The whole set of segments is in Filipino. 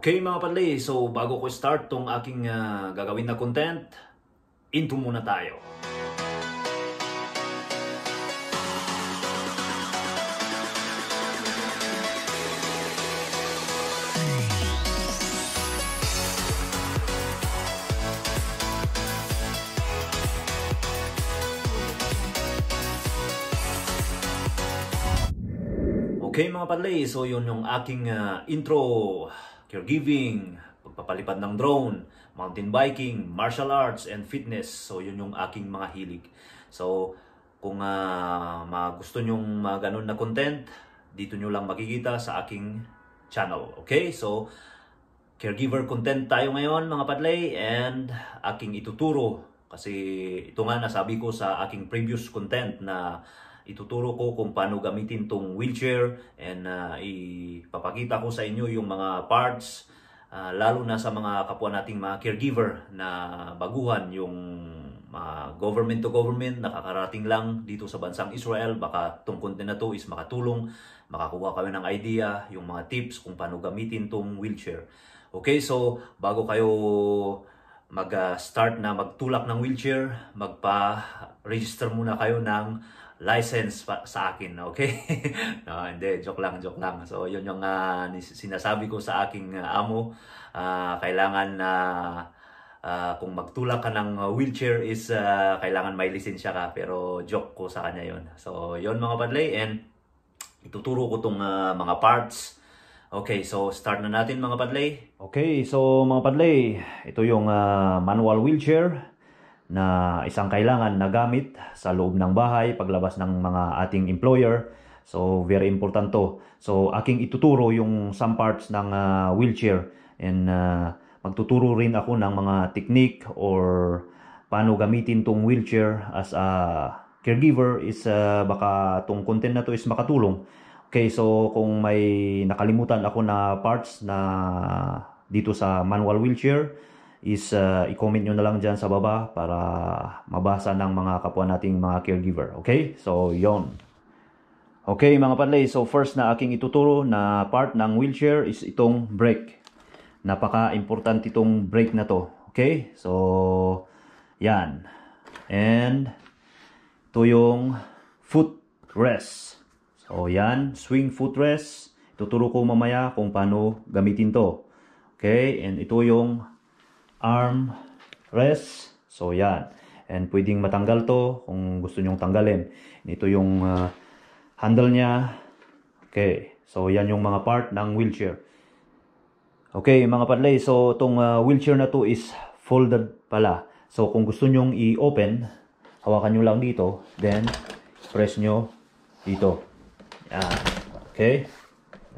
Okay mga padli, so bago ko start tong aking uh, gagawin na content, into muna tayo. Okay mga padli, so yun yung aking uh, intro caregiving, pagpapalipad ng drone, mountain biking, martial arts, and fitness. So, yun yung aking mga hilig. So, kung uh, gusto nyong uh, ganun na content, dito nyo lang makikita sa aking channel. Okay? So, caregiver content tayo ngayon mga padlay and aking ituturo kasi ito nga nasabi ko sa aking previous content na ituturo ko kung paano gamitin tong wheelchair and uh, ipapakita ko sa inyo yung mga parts uh, lalo na sa mga kapwa nating mga caregiver na baguhan yung uh, government to government nakakarating lang dito sa bansang Israel baka tong content na to is makatulong makakuha kami ng idea yung mga tips kung paano gamitin tong wheelchair okay so bago kayo mag-start ah, na magtulak ng wheelchair, magpa-register muna kayo ng license pa, sa akin, okay? no, hindi, joke lang, joke lang. So, yun yung uh, sinasabi ko sa aking ah, amo. Uh, kailangan na uh, uh, kung magtulak ka ng wheelchair is uh, kailangan may lisensya ka. Pero joke ko sa kanya yun. So, yun mga badlay and ituturo ko tong uh, mga parts. Okay, so start na natin mga padlay. Okay, so mga padlay, ito yung uh, manual wheelchair na isang kailangan na gamit sa loob ng bahay, paglabas ng mga ating employer. So, very important to. So, aking ituturo yung some parts ng uh, wheelchair and uh, magtuturo rin ako ng mga technique or paano gamitin tong wheelchair as a caregiver is uh, baka tong content na to is makatulong. Okay, so kung may nakalimutan ako na parts na dito sa manual wheelchair, is uh, i-comment nyo na lang dyan sa baba para mabasa ng mga kapwa nating mga caregiver. Okay? So, yon. Okay mga panlay, so first na aking ituturo na part ng wheelchair is itong brake. Napaka-importante itong brake na to. Okay? So, yan. And, ito yung foot rest. So, yan. Swing foot rest. Tuturo ko mamaya kung paano gamitin to. Okay? And ito yung arm rest. So, yan. And pwedeng matanggal to kung gusto nyong tanggalin. Ito yung uh, handle niya. Okay. So, yan yung mga part ng wheelchair. Okay, mga padlay. So, itong uh, wheelchair na to is folded pala. So, kung gusto nyong i-open, hawakan nyo lang dito. Then, press nyo dito. Yan. Okay?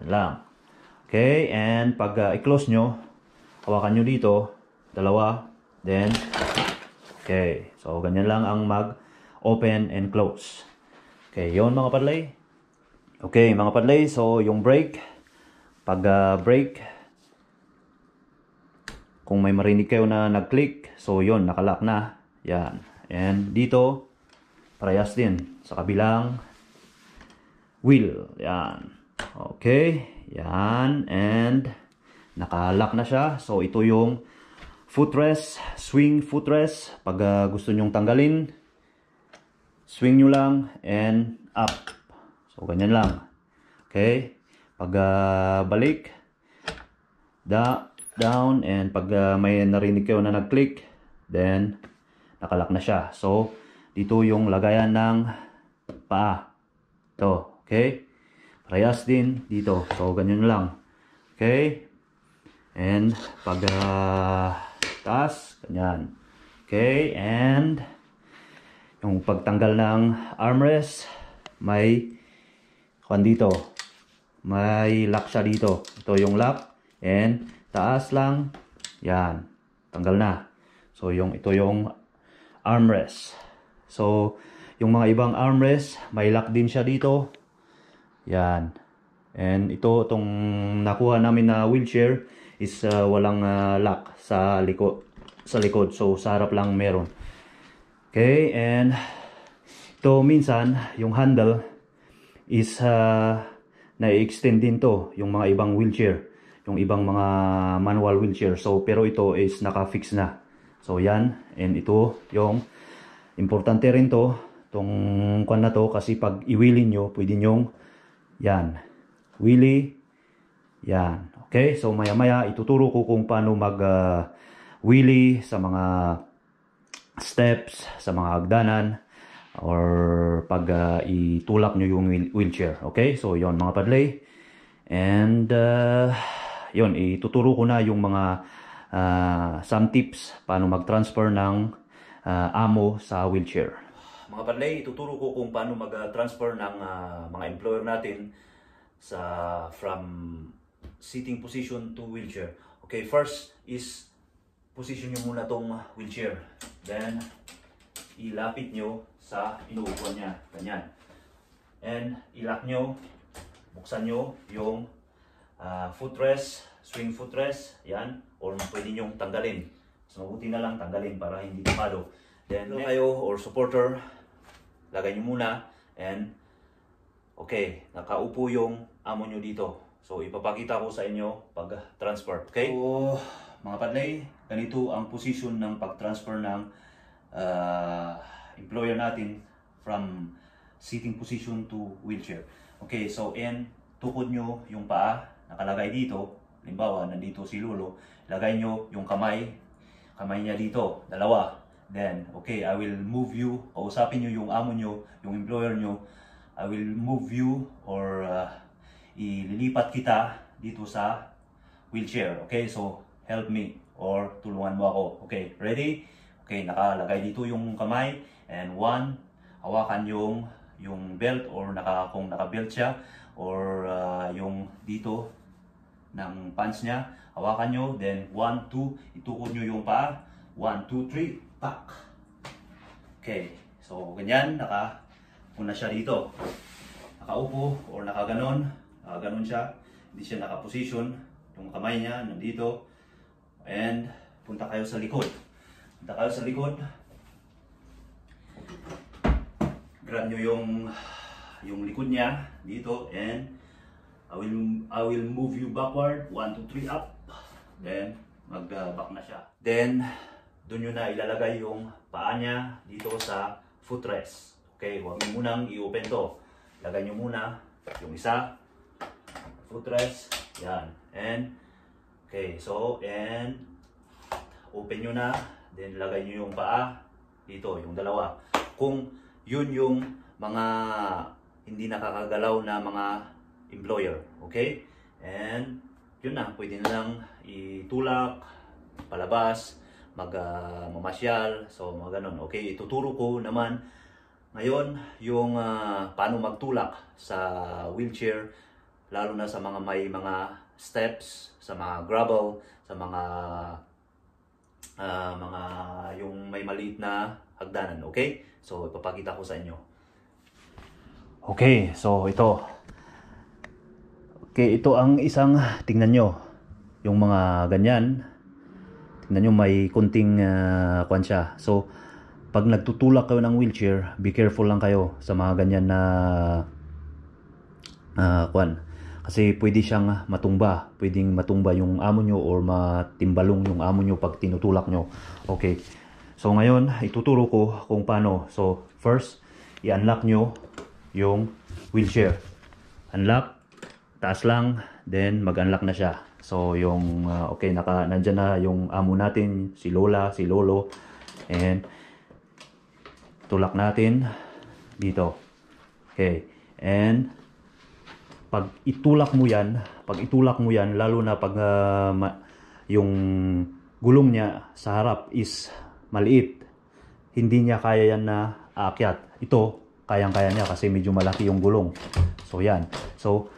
Yan lang. Okay, and pag uh, i-close nyo, hawakan nyo dito dalawa, then, okay. So, ganyan lang ang mag-open and close. Okay, yon mga padlay. Okay, mga padlay, so yung brake pag uh, break, kung may marinig kayo na nag-click, so yon nakalock na. Yan. And dito, parehas din sa kabilang wheel. Yan. Okay. Yan. And nakalock na siya. So, ito yung footrest, swing footrest pag uh, gusto nyong tanggalin swing nyo lang and up so ganyan lang okay pag uh, balik da down and pag uh, may narinig kayo na nag click then nakalak na siya so dito yung lagayan ng paa to okay parehas din dito so ganyan lang okay and pag uh, Taas, ganyan. Okay, and yung pagtanggal ng armrest, may kwan dito. May lock siya dito. Ito yung lock. And taas lang. Yan. Tanggal na. So yung ito yung armrest. So yung mga ibang armrest, may lock din siya dito. Yan. And ito itong nakuha namin na wheelchair, is uh, walang uh, lock sa likod sa likod so sa harap lang meron okay and to minsan yung handle is uh, na-extend din to yung mga ibang wheelchair yung ibang mga manual wheelchair so pero ito is naka-fix na so yan and ito yung importante rin to tong kwan na to kasi pag iwilin nyo pwede nyong yan wheelie yan. Okay, so maya-maya ituturo ko kung paano mag uh, sa mga steps, sa mga hagdanan or pag uh, itulak nyo yung wheelchair. Okay, so yon mga padlay. And uh, ah, yon ituturo ko na yung mga uh, some tips paano mag-transfer ng uh, amo sa wheelchair. Mga padlay, ituturo ko kung paano mag-transfer ng uh, mga employer natin sa from sitting position to wheelchair. Okay, first is position nyo muna tong ah, wheelchair. Then, ilapit nyo sa inuupuan niya. Ganyan. And, ilak nyo, buksan nyo yung uh, footrest, swing footrest, yan, or pwede nyong tanggalin. Mas mabuti na lang tanggalin para hindi kapalo. Then, Hello kayo or supporter, lagay nyo muna and okay, nakaupo yung amo nyo dito. So ipapakita ko sa inyo pag-transfer. Okay? So mga padlay, ganito ang position ng pag-transfer ng uh, employer natin from sitting position to wheelchair. Okay, so and tukod nyo yung paa nakalagay dito. Halimbawa, nandito si Lulo. Lagay nyo yung kamay. Kamay niya dito, dalawa. Then, okay, I will move you. Kausapin nyo yung amo nyo, yung employer nyo. I will move you or uh, ililipat kita dito sa wheelchair. Okay, so help me or tulungan mo ako. Okay, ready? Okay, nakalagay dito yung kamay and one, hawakan yung yung belt or naka, kung naka-belt siya or uh, yung dito ng pants niya, hawakan nyo, then one, two, itukod nyo yung paa, 1, 2, 3, pak! Okay, so ganyan, naka, una siya dito, nakaupo or nakaganon, Uh, ganun siya. Hindi siya nakaposition. Yung kamay niya, nandito. And, punta kayo sa likod. Punta kayo sa likod. Grab nyo yung, yung likod niya. Dito. And, I will, I will move you backward. 1, 2, 3, up. Then, mag-back na siya. Then, doon nyo na ilalagay yung paa niya dito sa footrest. Okay, huwag nyo munang i-open to. Lagay nyo muna yung isa, footrest. Yan. And, okay. So, and, open nyo na. Then, lagay nyo yung paa. Dito, yung dalawa. Kung yun yung mga hindi nakakagalaw na mga employer. Okay? And, yun na. Pwede na lang itulak, palabas, magmamasyal. Ah, uh, so, mga ganun. Okay? Ituturo ko naman ngayon yung uh, paano magtulak sa wheelchair lalo na sa mga may mga steps, sa mga gravel, sa mga uh, mga yung may maliit na hagdanan, okay? So ipapakita ko sa inyo. Okay, so ito. Okay, ito ang isang tingnan nyo yung mga ganyan. Tingnan nyo may kunting uh, kwan siya. So pag nagtutulak kayo ng wheelchair, be careful lang kayo sa mga ganyan na uh, kwan kasi pwede siyang matumba. Pwedeng matumba yung amo nyo or matimbalong yung amo nyo pag tinutulak nyo. Okay. So ngayon, ituturo ko kung paano. So first, i-unlock nyo yung wheelchair. Unlock, taas lang, then mag-unlock na siya. So yung, uh, okay, naka, nandyan na yung amo natin, si Lola, si Lolo. And tulak natin dito. Okay. And pag itulak mo yan, pag itulak mo yan, lalo na pag uh, ma, yung gulong niya sa harap is maliit, hindi niya kaya yan na aakyat. Ito, kayang-kaya niya kasi medyo malaki yung gulong. So, yan. So,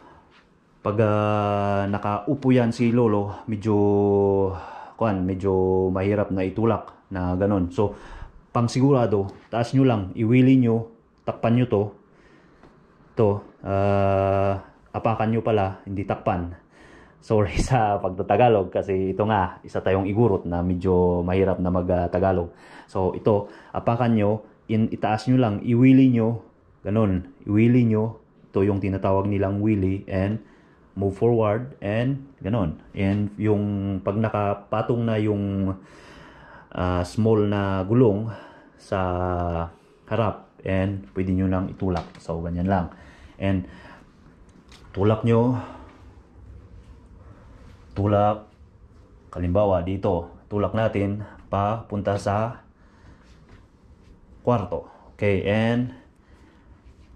pag uh, nakaupo yan si Lolo, medyo, kuan, medyo mahirap na itulak na ganun. So, pang sigurado, taas nyo lang, iwili nyo, takpan nyo to, to, ah, uh, apakan nyo pala, hindi takpan. Sorry sa pagtatagalog kasi ito nga, isa tayong igurot na medyo mahirap na mag-Tagalog. So ito, apakan nyo, in, itaas nyo lang, iwili nyo, ganun, iwili nyo, ito yung tinatawag nilang wili, and move forward and ganun. And yung pag nakapatong na yung uh, small na gulong sa harap and pwede nyo nang itulak. So, ganyan lang. And tulak nyo tulak kalimbawa dito tulak natin papunta sa kwarto okay and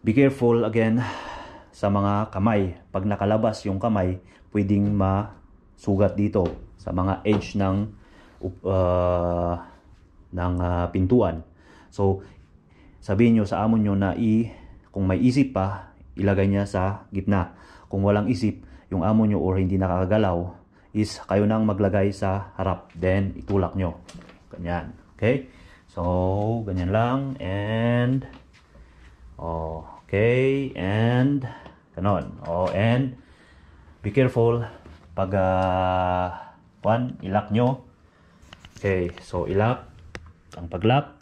be careful again sa mga kamay pag nakalabas yung kamay pwedeng masugat dito sa mga edge ng uh, ng uh, pintuan so sabihin nyo sa amon nyo na i kung may isip pa ilagay niya sa gitna. Kung walang isip, yung amo nyo or hindi nakakagalaw is kayo nang maglagay sa harap. Then, itulak nyo. Ganyan. Okay? So, ganyan lang. And, okay. And, ganon. Oh, and, be careful pag, uh, ah, one, ilak nyo. Okay. So, ilak. Ang paglak.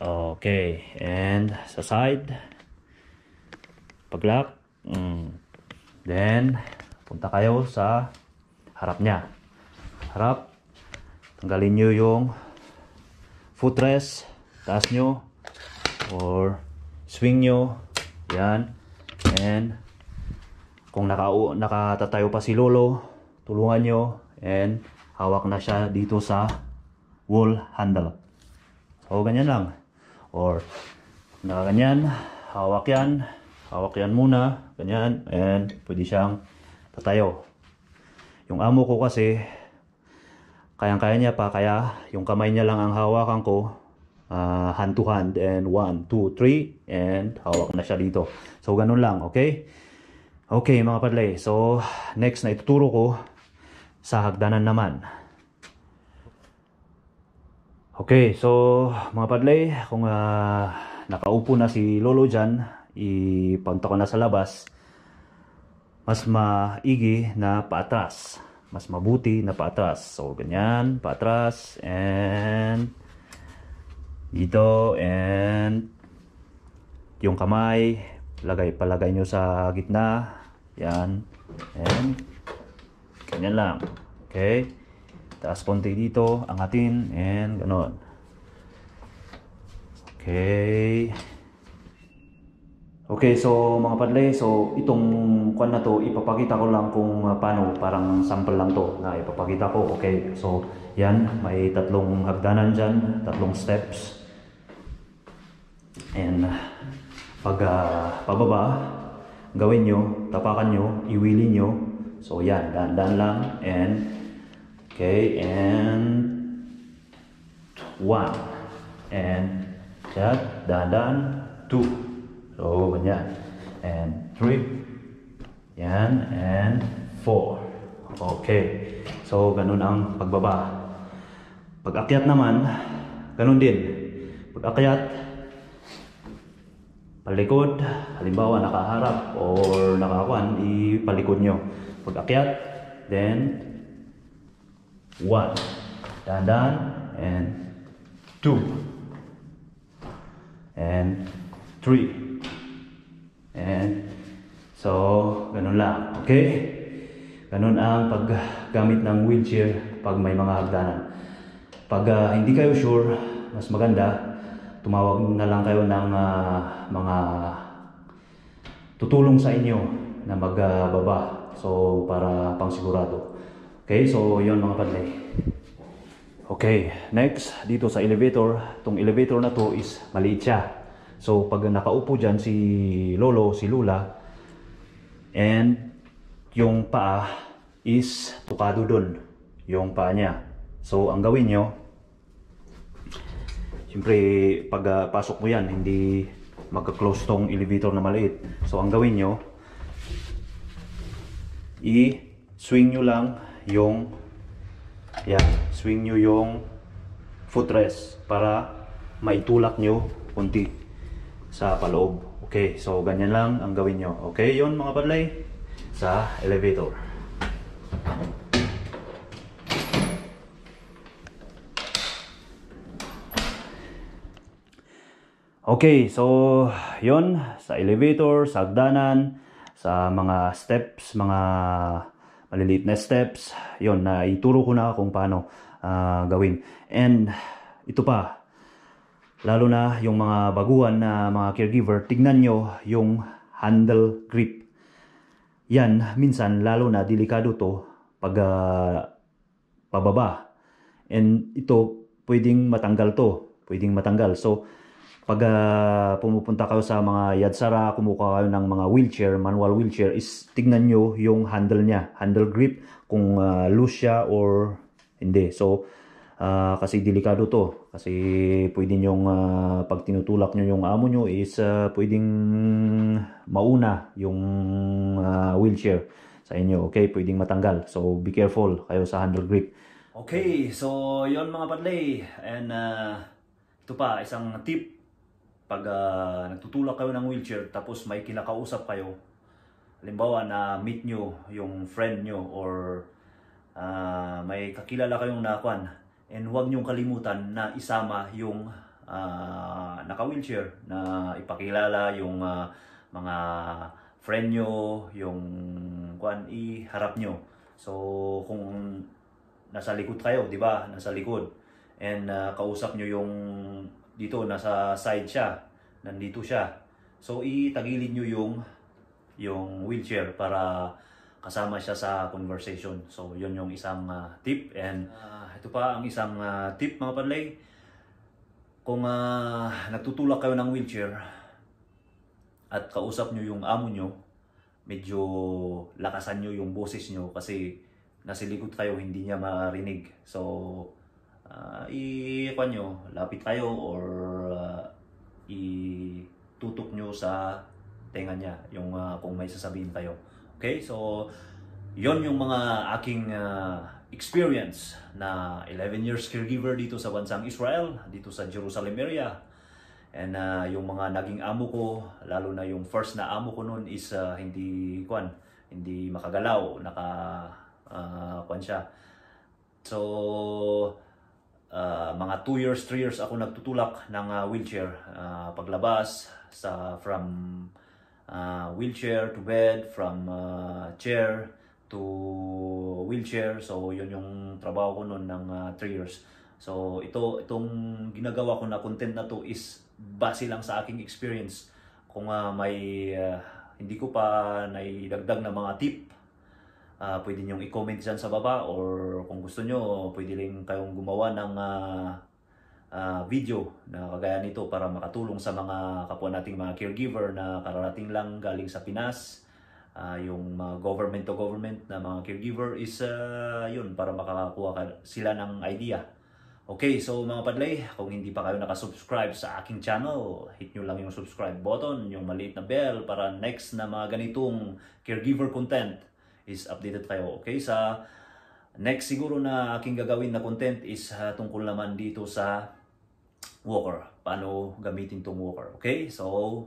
Okay. And, sa side pag Mm. Then, punta kayo sa harap niya. Harap. Tanggalin niyo yung footrest. Taas niyo Or swing niyo Yan. And, kung naka, nakatatayo pa si Lolo, tulungan niyo And, hawak na siya dito sa wall handle. So, ganyan lang. Or, naka ganyan Hawak yan Hawak yan muna. Ganyan. And pwede siyang tatayo. Yung amo ko kasi, kayang-kaya niya pa. Kaya yung kamay niya lang ang hawakan ko. Uh, hand to hand. And 1, 2, 3. And hawak na siya dito. So, ganun lang. Okay? Okay, mga padlay. So, next na ituturo ko sa hagdanan naman. Okay, so mga padlay, kung uh, nakaupo na si Lolo dyan, ipunta ko na sa labas, mas maigi na paatras. Mas mabuti na paatras. So, ganyan, paatras, and dito, and yung kamay, lagay, palagay nyo sa gitna. Yan, and ganyan lang. Okay? Taas konti dito, angatin, and ganon. Okay. Okay, so mga padlay, so itong kwan na to, ipapakita ko lang kung uh, paano, parang sample lang to na ipapakita ko. Okay, so yan, may tatlong hagdanan dyan, tatlong steps. And pag uh, pababa, gawin nyo, tapakan nyo, iwili nyo. So yan, dahan-dahan lang. And, okay, and one. And, that, dahan-dahan, two. So, oh, ganyan. And 3. Yan. And 4. Okay. So, ganun ang pagbaba. Pag akyat naman, ganun din. Pag akyat, palikod, halimbawa nakaharap or nakakuan, ipalikod nyo. Pag akyat, then 1. dahan and 2 and 3. Ayan. So, ganun lang. Okay? Ganun ang paggamit ng wheelchair pag may mga hagdanan. Pag uh, hindi kayo sure, mas maganda, tumawag na lang kayo ng uh, mga tutulong sa inyo na magbaba. Uh, so, para pangsigurado. Okay? So, yon mga padlay. Okay, next, dito sa elevator, tong elevator na to is maliit siya. So pag nakaupo dyan si Lolo, si Lula, and yung paa is tukado dun. Yung paa niya. So ang gawin nyo, siyempre pag uh, pasok mo yan, hindi magka-close tong elevator na maliit. So ang gawin nyo, i-swing nyo lang yung, yan, swing nyo yung footrest para maitulak nyo konti sa paloob. Okay, so ganyan lang ang gawin nyo. Okay, yon mga padlay sa elevator. Okay, so yon sa elevator, sa agdanan, sa mga steps, mga maliliit na steps, yon na ituro ko na kung paano uh, gawin. And ito pa, lalo na yung mga baguhan na mga caregiver, tignan nyo yung handle grip. Yan, minsan, lalo na delikado to pag uh, pababa. And ito, pwedeng matanggal to. Pwedeng matanggal. So, pag uh, pumupunta kayo sa mga yadsara, kumuha kayo ng mga wheelchair, manual wheelchair, is tignan nyo yung handle niya, handle grip, kung uh, loose siya or hindi. So, Uh, kasi delikado to. Kasi pwede yung uh, ah, pag tinutulak nyo yung amo nyo is uh, pwedeng mauna yung uh, wheelchair sa inyo. Okay, pwedeng matanggal. So be careful kayo sa handle grip. Okay, so yon mga padlay. And uh, ito pa, isang tip. Pag uh, nagtutulak kayo ng wheelchair tapos may kinakausap kayo, halimbawa na meet nyo yung friend nyo or uh, may kakilala kayong nakuan, And huwag niyong kalimutan na isama yung uh, naka-wheelchair na ipakilala yung uh, mga friend nyo, yung kuan iharap nyo. So kung nasa likod kayo, 'di ba? Nasa likod. And uh, kausap nyo yung dito nasa side siya, nandito siya. So itagilid nyo yung yung wheelchair para kasama siya sa conversation. So yun yung isang uh, tip and uh, ito pa ang isang uh, tip mga panlay. Kung uh, ah, nagtutulak kayo ng wheelchair at kausap nyo yung amo nyo, medyo lakasan nyo yung boses nyo kasi nasa likod kayo hindi niya marinig. So, uh, ah, i-kwan nyo, lapit kayo or uh, itutok nyo sa tenga niya yung uh, kung may sasabihin kayo. Okay, so yon yung mga aking uh, experience na 11 years caregiver dito sa bansang Israel, dito sa Jerusalem area. And uh, yung mga naging amo ko, lalo na yung first na amo ko noon is uh, hindi kwan, hindi makagalaw, naka uh, kwan siya. So uh, mga 2 years, 3 years ako nagtutulak ng uh, wheelchair uh, paglabas sa from uh, wheelchair to bed, from uh, chair to wheelchair. So, yun yung trabaho ko noon ng 3 uh, ah, years. So, ito, itong ginagawa ko na content na to is base lang sa aking experience. Kung uh, may uh, hindi ko pa naidagdag na mga tip, uh, pwede nyong i-comment dyan sa baba or kung gusto nyo, pwede rin kayong gumawa ng uh, uh, video na kagaya nito para makatulong sa mga kapwa nating mga caregiver na kararating lang galing sa Pinas uh, yung mga government to government na mga caregiver is uh, yun para makakakuha ka, sila ng idea. Okay, so mga padlay, kung hindi pa kayo nakasubscribe sa aking channel, hit nyo lang yung subscribe button, yung maliit na bell para next na mga ganitong caregiver content is updated kayo. Okay, sa next siguro na aking gagawin na content is uh, tungkol naman dito sa walker. Paano gamitin tong walker. Okay, so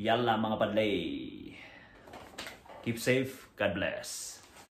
yalla mga padlay. Keep safe. God bless.